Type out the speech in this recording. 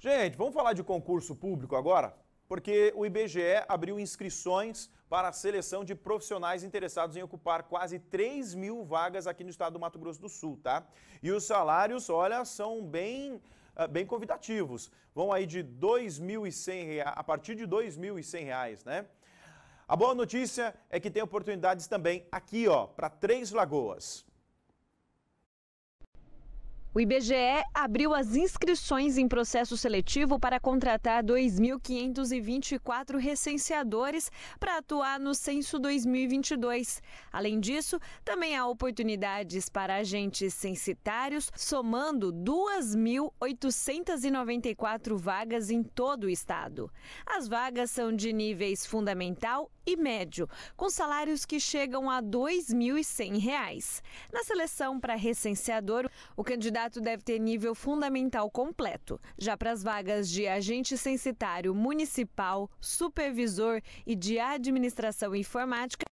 Gente, vamos falar de concurso público agora? Porque o IBGE abriu inscrições para a seleção de profissionais interessados em ocupar quase 3 mil vagas aqui no estado do Mato Grosso do Sul, tá? E os salários, olha, são bem ah, bem convidativos. Vão aí de R$ 2.100, a partir de R$ 2.100, né? A boa notícia é que tem oportunidades também aqui, ó, para Três Lagoas. O IBGE abriu as inscrições em processo seletivo para contratar 2.524 recenseadores para atuar no censo 2022. Além disso, também há oportunidades para agentes censitários, somando 2.894 vagas em todo o estado. As vagas são de níveis fundamental e médio, com salários que chegam a R$ 2.100. Na seleção para recenseador, o candidato deve ter nível fundamental completo. Já para as vagas de agente censitário municipal, supervisor e de administração informática,